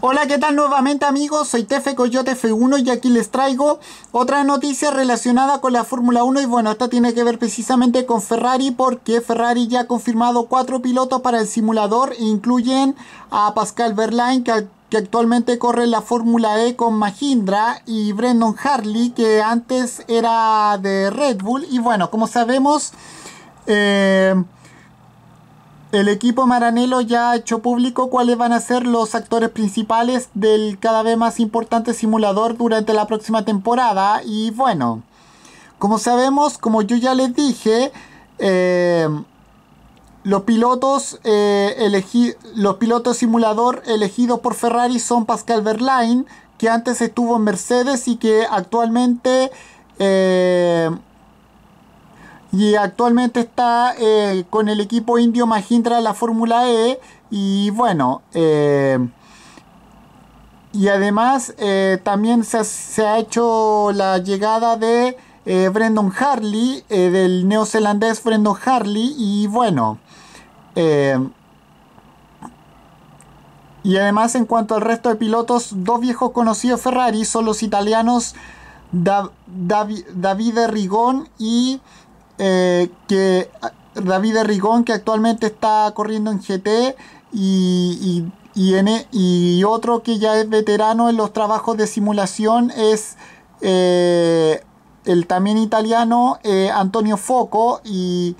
Hola, ¿qué tal nuevamente amigos? Soy Tefe Coyote F1 y aquí les traigo otra noticia relacionada con la Fórmula 1 y bueno, esta tiene que ver precisamente con Ferrari porque Ferrari ya ha confirmado cuatro pilotos para el simulador incluyen a Pascal Verlaine que, actualmente corre la Fórmula E con Mahindra y Brendan Harley que antes era de Red Bull y bueno, como sabemos... Eh, el equipo Maranelo ya ha hecho público cuáles van a ser los actores principales del cada vez más importante simulador durante la próxima temporada. Y bueno, como sabemos, como yo ya les dije, eh, los pilotos, eh, los pilotos simulador elegidos por Ferrari son Pascal Verlaine, que antes estuvo en Mercedes y que actualmente... Eh, y actualmente está eh, con el equipo indio Mahindra la Fórmula E y bueno eh, y además eh, también se ha, hecho la llegada de Brendan Harley del neozelandés Brendan Harley y bueno y además en cuanto al resto de pilotos dos viejos conocidos Ferrari son los italianos David Davide Rigón y eh, que ah, David Errigón que actualmente está corriendo en GT, y, e, y, otro que ya es veterano en los trabajos de simulación es eh, el también italiano eh, Antonio Foco, y,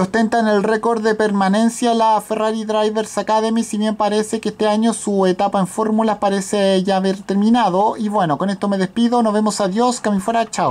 ostenta en el récord de permanencia la Ferrari Drivers Academy, si bien parece que este año su etapa en fórmulas parece ya haber terminado. Y bueno, con esto me despido, nos vemos, adiós, que fuera, chao.